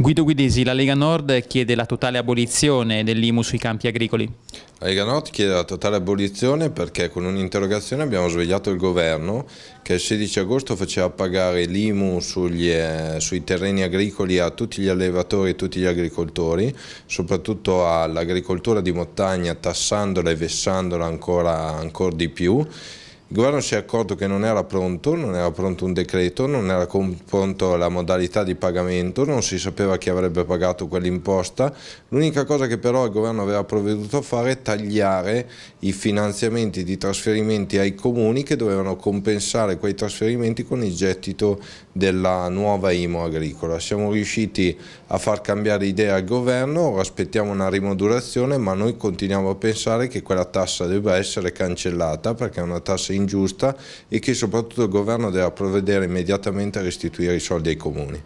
Guido Guidesi, la Lega Nord chiede la totale abolizione dell'IMU sui campi agricoli. La Lega Nord chiede la totale abolizione perché con un'interrogazione abbiamo svegliato il governo che il 16 agosto faceva pagare l'IMU eh, sui terreni agricoli a tutti gli allevatori e tutti gli agricoltori, soprattutto all'agricoltura di montagna tassandola e vessandola ancora, ancora di più il governo si è accorto che non era pronto, non era pronto un decreto, non era pronto la modalità di pagamento, non si sapeva chi avrebbe pagato quell'imposta. L'unica cosa che però il governo aveva provveduto a fare è tagliare i finanziamenti di trasferimenti ai comuni che dovevano compensare quei trasferimenti con il gettito della nuova IMO agricola. Siamo riusciti a far cambiare idea al governo, ora aspettiamo una rimodulazione ma noi continuiamo a pensare che quella tassa debba essere cancellata perché è una tassa ingiusta e che soprattutto il governo deve provvedere immediatamente a restituire i soldi ai comuni.